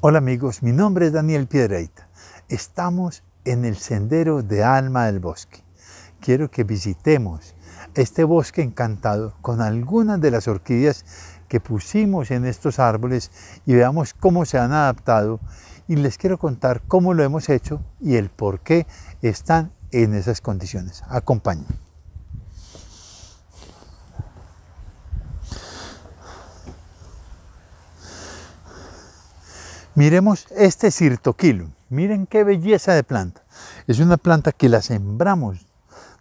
Hola amigos, mi nombre es Daniel Piedreita. Estamos en el sendero de Alma del Bosque. Quiero que visitemos este bosque encantado con algunas de las orquídeas que pusimos en estos árboles y veamos cómo se han adaptado y les quiero contar cómo lo hemos hecho y el por qué están en esas condiciones. Acompáñenme. Miremos este cirtoquilum. Miren qué belleza de planta. Es una planta que la sembramos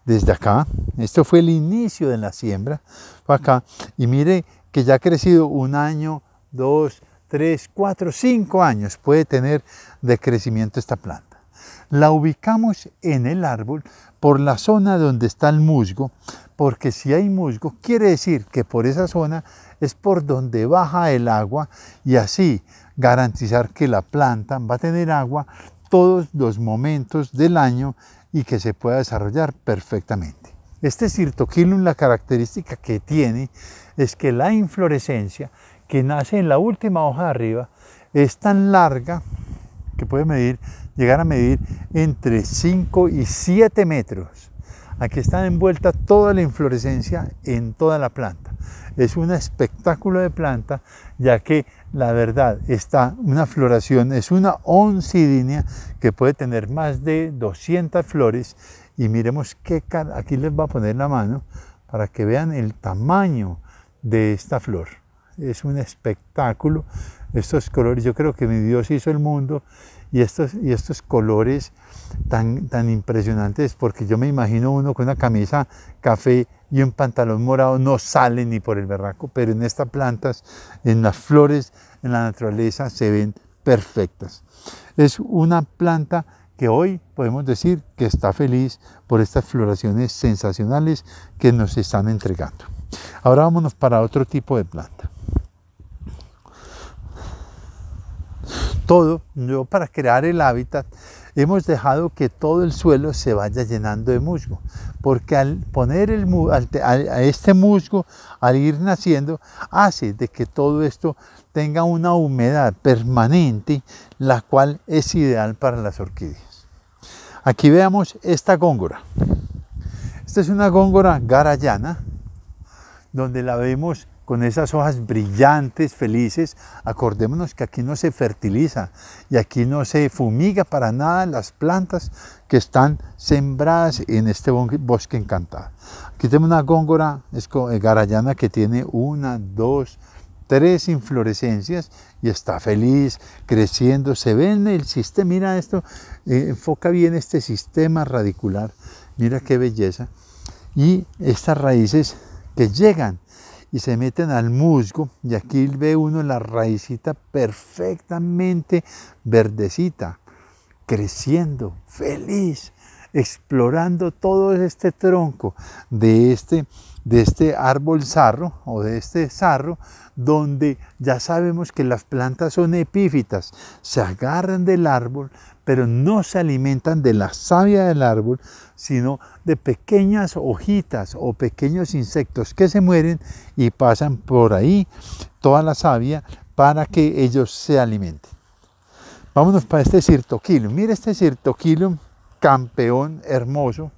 desde acá. Esto fue el inicio de la siembra. acá. Y mire que ya ha crecido un año, dos, tres, cuatro, cinco años. Puede tener de crecimiento esta planta la ubicamos en el árbol por la zona donde está el musgo, porque si hay musgo quiere decir que por esa zona es por donde baja el agua y así garantizar que la planta va a tener agua todos los momentos del año y que se pueda desarrollar perfectamente. Este cirtoquilum, la característica que tiene es que la inflorescencia que nace en la última hoja de arriba es tan larga que puede medir, llegar a medir entre 5 y 7 metros. Aquí está envuelta toda la inflorescencia en toda la planta. Es un espectáculo de planta, ya que la verdad está una floración, es una oncidinia que puede tener más de 200 flores. Y miremos qué aquí les voy a poner la mano para que vean el tamaño de esta flor. Es un espectáculo estos colores, yo creo que mi Dios hizo el mundo y estos, y estos colores tan, tan impresionantes, porque yo me imagino uno con una camisa café y un pantalón morado, no sale ni por el berraco, pero en estas plantas, en las flores, en la naturaleza, se ven perfectas. Es una planta que hoy podemos decir que está feliz por estas floraciones sensacionales que nos están entregando. Ahora vámonos para otro tipo de planta. todo, yo para crear el hábitat hemos dejado que todo el suelo se vaya llenando de musgo, porque al poner el, este musgo, al ir naciendo, hace de que todo esto tenga una humedad permanente, la cual es ideal para las orquídeas. Aquí veamos esta góngora. Esta es una góngora garayana, donde la vemos con esas hojas brillantes, felices. Acordémonos que aquí no se fertiliza y aquí no se fumiga para nada las plantas que están sembradas en este bosque encantado. Aquí tenemos una góngora eh, garayana que tiene una, dos, tres inflorescencias y está feliz, creciendo. Se ve en el sistema, mira esto, eh, enfoca bien este sistema radicular. Mira qué belleza. Y estas raíces que llegan se meten al musgo y aquí ve uno la raicita perfectamente verdecita, creciendo, feliz, explorando todo este tronco de este, de este árbol sarro o de este zarro donde ya sabemos que las plantas son epífitas, se agarran del árbol, pero no se alimentan de la savia del árbol, sino de pequeñas hojitas o pequeños insectos que se mueren y pasan por ahí toda la savia para que ellos se alimenten. Vámonos para este Sirtoquilum. mire este Sirtoquilum, campeón hermoso.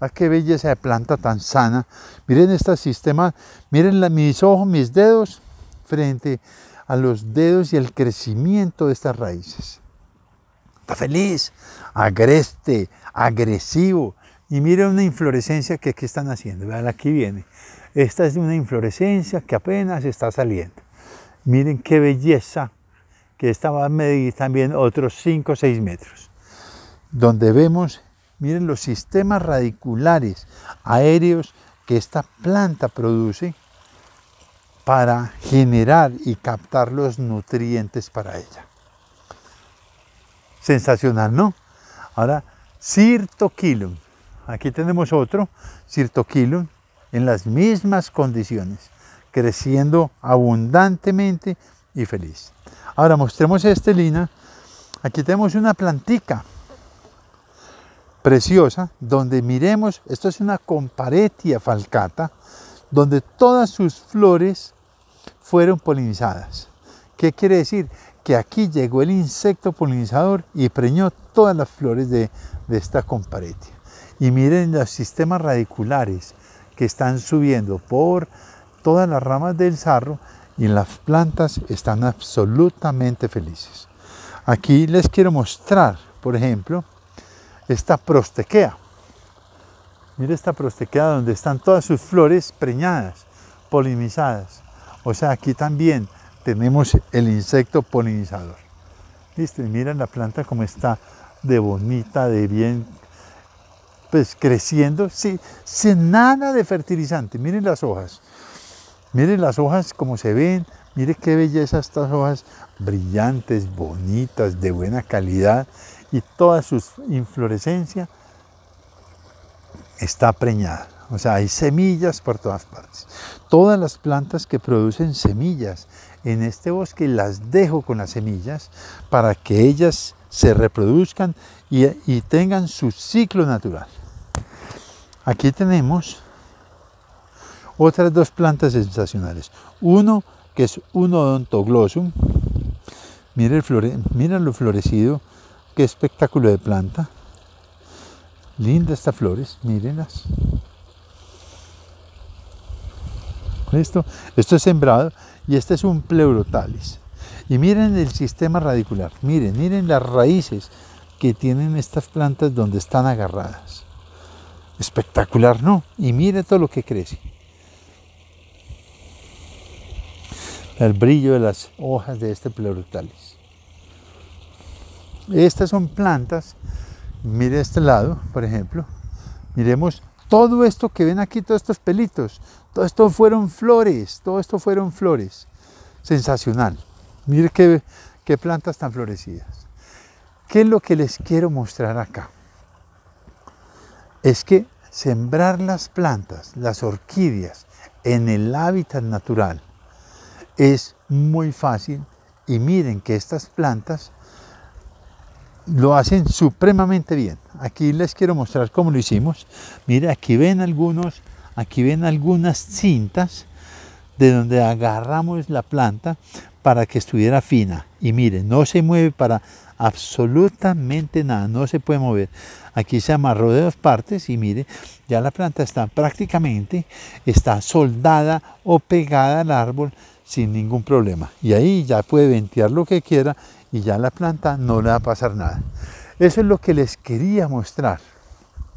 Ah, qué belleza de planta tan sana. Miren este sistema, miren mis ojos, mis dedos frente a los dedos y el crecimiento de estas raíces feliz, agreste, agresivo. Y miren una inflorescencia que están haciendo, vean, aquí viene. Esta es una inflorescencia que apenas está saliendo. Miren qué belleza, que esta va a medir también otros 5 o 6 metros. Donde vemos, miren los sistemas radiculares aéreos que esta planta produce para generar y captar los nutrientes para ella sensacional, ¿no? Ahora, Sirtoquilum. Aquí tenemos otro, Sirtoquilum, en las mismas condiciones, creciendo abundantemente y feliz. Ahora mostremos este lina. Aquí tenemos una plantica preciosa donde miremos, esto es una comparetia falcata, donde todas sus flores fueron polinizadas. ¿Qué quiere decir? que aquí llegó el insecto polinizador y preñó todas las flores de, esta comparetia. Y miren los sistemas radiculares que están subiendo por todas las ramas del zarro y las plantas están absolutamente felices. Aquí les quiero mostrar, por ejemplo, esta prostequea. Mire esta prostequea donde están todas sus flores preñadas, polinizadas. O sea, aquí también tenemos el insecto polinizador. ¿Listo? Y miren la planta como está de bonita, de bien, pues creciendo, sin nada de fertilizante. Miren las hojas, miren las hojas como se ven, miren qué belleza estas hojas, brillantes, bonitas, de buena calidad y toda su inflorescencia está preñada. O sea, hay semillas por todas partes. Todas las plantas que producen semillas en este bosque las dejo con las semillas para que ellas se reproduzcan y, tengan su ciclo natural. Aquí tenemos otras dos plantas sensacionales. Uno que es un odontoglossum. Mira, el lo florecido, qué espectáculo de planta. Lindas estas flores, mírenlas. Esto es sembrado y este es un pleurotalis. Y miren el sistema radicular, miren, miren las raíces que tienen estas plantas donde están agarradas. Espectacular, ¿no? Y miren todo lo que crece. El brillo de las hojas de este pleurotalis. Estas son plantas, mire este lado, por ejemplo, miremos todo esto que ven aquí, todos estos pelitos, todo esto fueron flores, todo esto fueron flores. Sensacional. Miren qué, qué plantas tan florecidas. ¿Qué es lo que les quiero mostrar acá? Es que sembrar las plantas, las orquídeas, en el hábitat natural es muy fácil y miren que estas plantas lo hacen supremamente bien. Aquí les quiero mostrar cómo lo hicimos. Mire, aquí ven algunos, aquí ven algunas cintas de donde agarramos la planta para que estuviera fina. Y mire, no se mueve para absolutamente nada, no se puede mover. Aquí se amarró de dos partes y mire, ya la planta está prácticamente, está soldada o pegada al árbol sin ningún problema. Y ahí ya puede ventear lo que quiera y ya la planta no le va a pasar nada. Eso es lo que les quería mostrar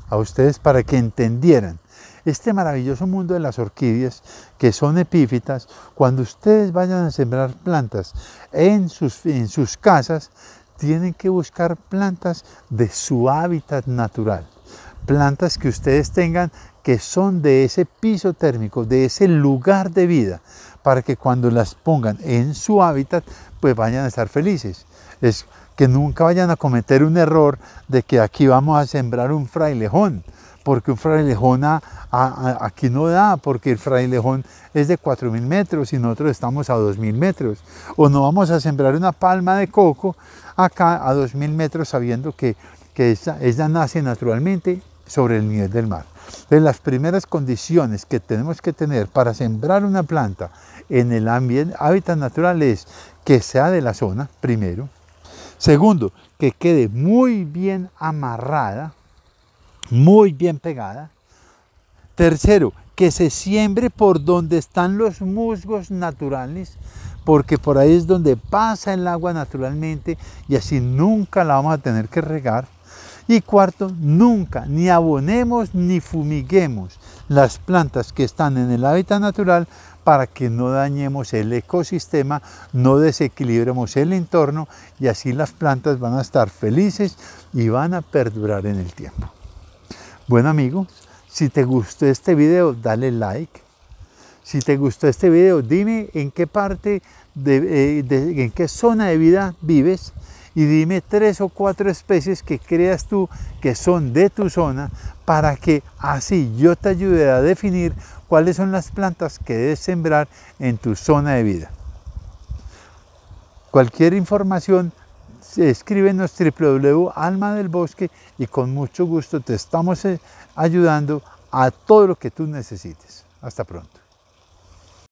a ustedes para que entendieran este maravilloso mundo de las orquídeas que son epífitas. Cuando ustedes vayan a sembrar plantas en sus, en sus casas, tienen que buscar plantas de su hábitat natural plantas que ustedes tengan que son de ese piso térmico, de ese lugar de vida, para que cuando las pongan en su hábitat, pues vayan a estar felices. Es que nunca vayan a cometer un error de que aquí vamos a sembrar un frailejón, porque un frailejón aquí no da, porque el frailejón es de 4.000 metros y nosotros estamos a 2.000 metros. O no vamos a sembrar una palma de coco acá a 2.000 metros sabiendo que, que nace naturalmente sobre el nivel del mar. De las primeras condiciones que tenemos que tener para sembrar una planta en el ambiente, hábitat natural es que sea de la zona, primero. Segundo, que quede muy bien amarrada, muy bien pegada. Tercero, que se siembre por donde están los musgos naturales, porque por ahí es donde pasa el agua naturalmente y así nunca la vamos a tener que regar. Y cuarto, nunca ni abonemos ni fumiguemos las plantas que están en el hábitat natural para que no dañemos el ecosistema, no desequilibremos el entorno y así las plantas van a estar felices y van a perdurar en el tiempo. Bueno amigos, si te gustó este video dale like. Si te gustó este video dime en qué parte, eh, en qué zona de vida vives y dime tres o cuatro especies que creas tú que son de tu zona para que así yo te ayude a definir cuáles son las plantas que debes sembrar en tu zona de vida. Cualquier información, eh, escríbenos alma del bosque y con mucho gusto te estamos eh, ayudando a todo lo que tú necesites. Hasta pronto.